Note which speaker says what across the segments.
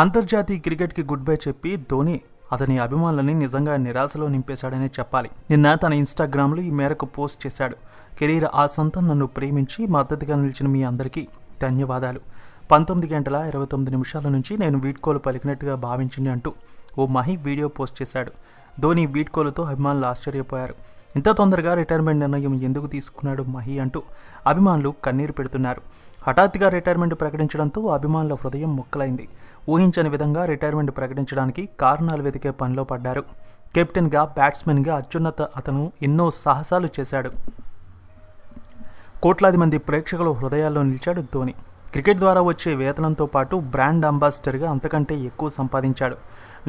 Speaker 1: అంతర్జాతీయ క్రికెట్కి good bye చెప్పి ధోని అతని అభిమానులని నిజంగా నిరాశలో నింపేశాడనే చెప్పాలి నిన్న తన ఇన్స్టాగ్రామ్లో ఈ మేరకు పోస్ట్ చేశాడు కెరీర్ ఆసంతం నన్ను ప్రేమించి మద్దతుగా నిలిచిన మీ అందరికీ ధన్యవాదాలు పంతొమ్మిది గంటల ఇరవై తొమ్మిది నిమిషాల నుంచి నేను వీడ్కోలు పలికినట్టుగా భావించింది అంటూ ఓ మహి వీడియో పోస్ట్ చేశాడు ధోని వీడ్కోలుతో అభిమానులు ఆశ్చర్యపోయారు ఇంత తొందరగా రిటైర్మెంట్ నిర్ణయం ఎందుకు తీసుకున్నాడు మహి అంటూ అభిమానులు కన్నీరు పెడుతున్నారు హఠాత్తుగా రిటైర్మెంట్ ప్రకటించడంతో అభిమానుల హృదయం ముక్కలైంది ఊహించని విధంగా రిటైర్మెంట్ ప్రకటించడానికి కారణాలు వెతికే పనిలో పడ్డారు కెప్టెన్గా బ్యాట్స్మెన్గా అత్యున్నత అతను ఎన్నో సాహసాలు చేశాడు కోట్లాది మంది ప్రేక్షకుల హృదయాల్లో నిలిచాడు ధోని క్రికెట్ ద్వారా వచ్చే వేతనంతో పాటు బ్రాండ్ అంబాసిడర్గా అంతకంటే ఎక్కువ సంపాదించాడు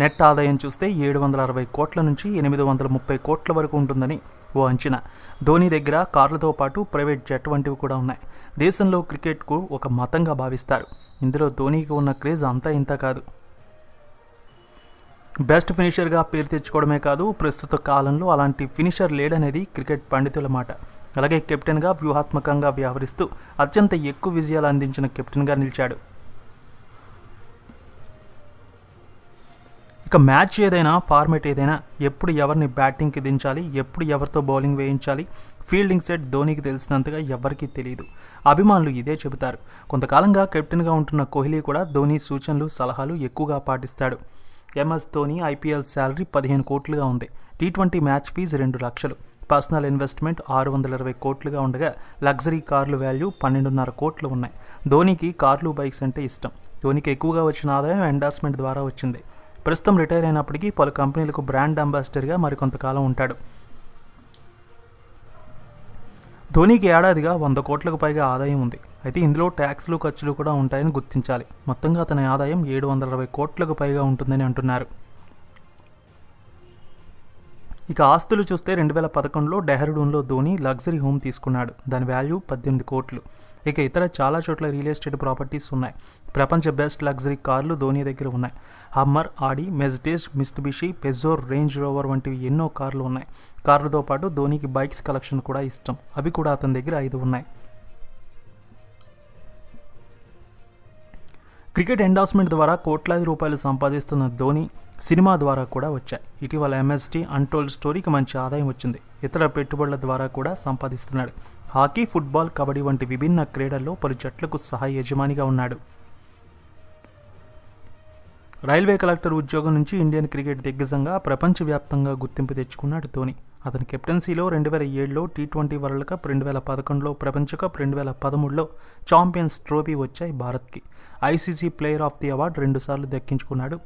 Speaker 1: నెట్ ఆదాయం చూస్తే ఏడు వందల అరవై కోట్ల నుంచి ఎనిమిది వందల ముప్పై కోట్ల వరకు ఉంటుందని ఓ అంచనా ధోని దగ్గర కార్లతో పాటు ప్రైవేట్ జెట్ వంటివి కూడా ఉన్నాయి దేశంలో క్రికెట్కు ఒక మతంగా భావిస్తారు ఇందులో ధోనీకి ఉన్న క్రేజ్ అంతా ఇంత కాదు బెస్ట్ ఫినిషర్గా పేరు తెచ్చుకోవడమే కాదు ప్రస్తుత కాలంలో అలాంటి ఫినిషర్ లేడనేది క్రికెట్ పండితుల మాట అలాగే కెప్టెన్గా వ్యూహాత్మకంగా వ్యవహరిస్తూ అత్యంత ఎక్కువ విజయాలు అందించిన కెప్టెన్గా నిలిచాడు ఇక మ్యాచ్ ఏదైనా ఫార్మేట్ ఏదైనా ఎప్పుడు ఎవరిని బ్యాటింగ్కి దించాలి ఎప్పుడు ఎవరితో బౌలింగ్ వేయించాలి ఫీల్డింగ్ సెట్ ధోనీకి తెలిసినంతగా ఎవరికీ తెలియదు అభిమానులు ఇదే చెబుతారు కొంతకాలంగా కెప్టెన్గా ఉంటున్న కోహ్లీ కూడా ధోని సూచనలు సలహాలు ఎక్కువగా పాటిస్తాడు ఎంఎస్ ధోని ఐపీఎల్ శాలరీ పదిహేను కోట్లుగా ఉంది టీ ట్వంటీ మ్యాచ్ ఫీజు రెండు లక్షలు పర్సనల్ ఇన్వెస్ట్మెంట్ ఆరు వందల ఇరవై కోట్లుగా ఉండగా లగ్జరీ కార్లు వాల్యూ పన్నెండున్నర కోట్లు ఉన్నాయి ధోనీకి కార్లు బైక్స్ అంటే ఇష్టం ధోనికి ఎక్కువగా వచ్చిన ఆదాయం ఎండార్స్మెంట్ ద్వారా వచ్చింది ప్రస్తుతం రిటైర్ అయినప్పటికీ పలు కంపెనీలకు బ్రాండ్ అంబాసిడర్గా మరికొంతకాలం ఉంటాడు ధోనీకి ఏడాదిగా వంద కోట్లకు పైగా ఆదాయం ఉంది అయితే ఇందులో ట్యాక్స్లు ఖర్చులు కూడా ఉంటాయని గుర్తించాలి మొత్తంగా అతని ఆదాయం ఏడు వందల అరవై కోట్లకు పైగా ఉంటుందని అంటున్నారు ఇక ఆస్తులు చూస్తే రెండు వేల పదకొండులో డెహ్రడూన్లో ధోని లగ్జరీ హోమ్ తీసుకున్నాడు దాని వాల్యూ పద్దెనిమిది కోట్లు ఇక ఇతర చాలా చోట్ల రియల్ ఎస్టేట్ ప్రాపర్టీస్ ఉన్నాయి ప్రపంచ బెస్ట్ లగ్జరీ కార్లు ధోని దగ్గర ఉన్నాయి Hummer Audi Mercedes Mitsubishi Peugeot Range Rover వంటివి ఎన్నో కార్లు ఉన్నాయి కార్లతో పాటు ధోనికి బైక్స్ కలెక్షన్ కూడా ఇష్టం అవి కూడా అతని దగ్గర ఐదు ఉన్నాయి క్రికెట్ ఎండార్స్మెంట్ ద్వారా కోట్లాది రూపాయలు సంపాదిస్తున్న ధోని సినిమా ద్వారా కూడా వచ్చాయి ఇటీవల ఎంఎస్టీ అంటోల్డ్ స్టోరీకి మంచి ఆదాయం వచ్చింది ఇతర పెట్టుబడుల ద్వారా కూడా సంపాదిస్తున్నాడు హాకీ ఫుట్బాల్ కబడ్డీ వంటి విభిన్న క్రీడల్లో పలు జట్లకు సహాయ యజమానిగా ఉన్నాడు రైల్వే కలెక్టర్ ఉద్యోగం నుంచి ఇండియన్ క్రికెట్ దిగ్గజంగా ప్రపంచవ్యాప్తంగా గుర్తింపు తెచ్చుకున్నాడు ధోని అతని కెప్టెన్సీలో రెండు వేల ఏడులో టీ ట్వంటీ వరల్డ్ కప్ రెండు వేల పదకొండులో ప్రపంచ కప్ రెండు వేల పదమూడులో ఛాంపియన్స్ ట్రోఫీ వచ్చాయి భారత్కి ICC player of the award రెండుసార్లు దక్కించుకున్నాడు